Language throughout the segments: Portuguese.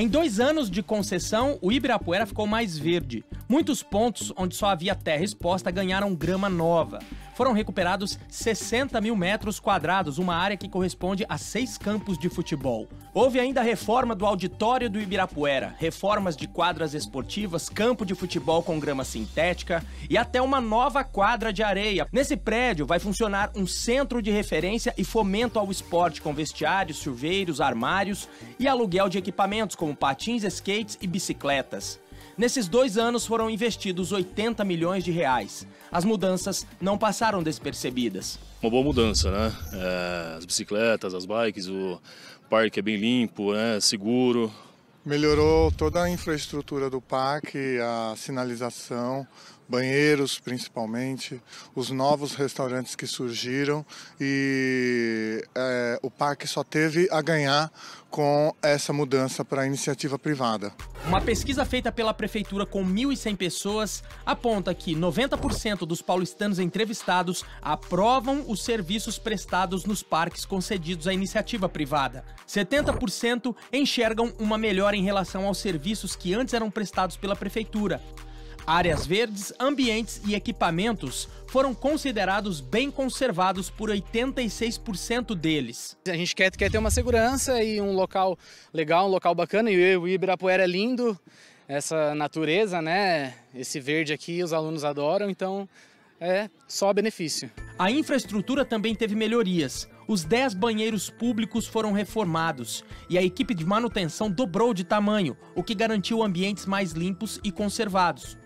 Em dois anos de concessão, o Ibirapuera ficou mais verde. Muitos pontos onde só havia terra exposta ganharam grama nova foram recuperados 60 mil metros quadrados, uma área que corresponde a seis campos de futebol. Houve ainda a reforma do auditório do Ibirapuera, reformas de quadras esportivas, campo de futebol com grama sintética e até uma nova quadra de areia. Nesse prédio vai funcionar um centro de referência e fomento ao esporte com vestiários, chuveiros, armários e aluguel de equipamentos como patins, skates e bicicletas. Nesses dois anos foram investidos 80 milhões de reais. As mudanças não passaram despercebidas. Uma boa mudança, né? É, as bicicletas, as bikes, o parque é bem limpo, né? seguro. Melhorou toda a infraestrutura do parque, a sinalização, banheiros principalmente, os novos restaurantes que surgiram e é, o parque só teve a ganhar com essa mudança para a iniciativa privada. Uma pesquisa feita pela prefeitura com 1.100 pessoas aponta que 90% dos paulistanos entrevistados aprovam os serviços prestados nos parques concedidos à iniciativa privada. 70% enxergam uma melhora em relação aos serviços que antes eram prestados pela prefeitura. Áreas verdes, ambientes e equipamentos foram considerados bem conservados por 86% deles. A gente quer, quer ter uma segurança e um local legal, um local bacana, e o Ibirapuera é lindo, essa natureza, né? Esse verde aqui os alunos adoram, então é só benefício. A infraestrutura também teve melhorias. Os 10 banheiros públicos foram reformados e a equipe de manutenção dobrou de tamanho, o que garantiu ambientes mais limpos e conservados.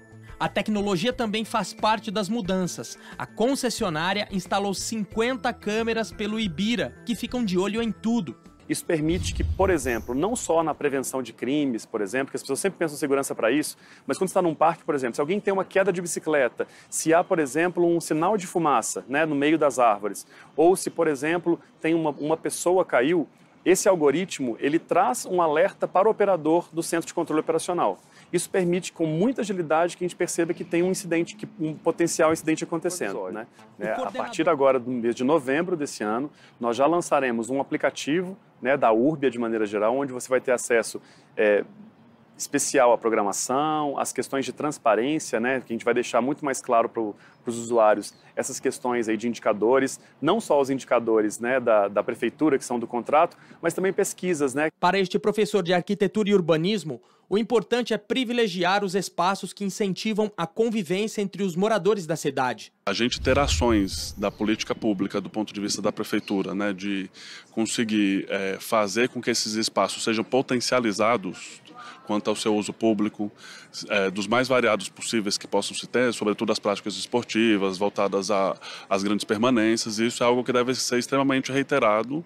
A tecnologia também faz parte das mudanças. A concessionária instalou 50 câmeras pelo Ibira, que ficam de olho em tudo. Isso permite que, por exemplo, não só na prevenção de crimes, por exemplo, que as pessoas sempre pensam em segurança para isso, mas quando está num parque, por exemplo, se alguém tem uma queda de bicicleta, se há, por exemplo, um sinal de fumaça né, no meio das árvores, ou se, por exemplo, tem uma, uma pessoa caiu, esse algoritmo ele traz um alerta para o operador do centro de controle operacional. Isso permite com muita agilidade que a gente perceba que tem um incidente, que, um potencial incidente acontecendo. Né? É, a partir agora do mês de novembro desse ano, nós já lançaremos um aplicativo né, da Urbia de maneira geral, onde você vai ter acesso é, especial a programação, as questões de transparência, né, que a gente vai deixar muito mais claro para os usuários essas questões aí de indicadores, não só os indicadores né, da, da prefeitura que são do contrato, mas também pesquisas. Né. Para este professor de arquitetura e urbanismo, o importante é privilegiar os espaços que incentivam a convivência entre os moradores da cidade. A gente ter ações da política pública do ponto de vista da prefeitura, né, de conseguir é, fazer com que esses espaços sejam potencializados quanto ao seu uso público, é, dos mais variados possíveis que possam se ter, sobretudo as práticas esportivas voltadas às grandes permanências. isso é algo que deve ser extremamente reiterado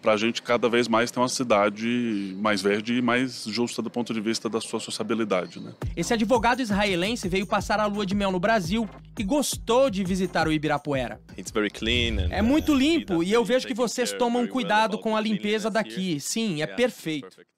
para a gente cada vez mais ter uma cidade mais verde e mais justa do ponto de vista da sua sociabilidade. Né? Esse advogado israelense veio passar a lua de mel no Brasil e gostou de visitar o Ibirapuera. é muito uh, limpo e eu vejo que vocês tomam cuidado com a limpeza daqui. Sim, é perfeito.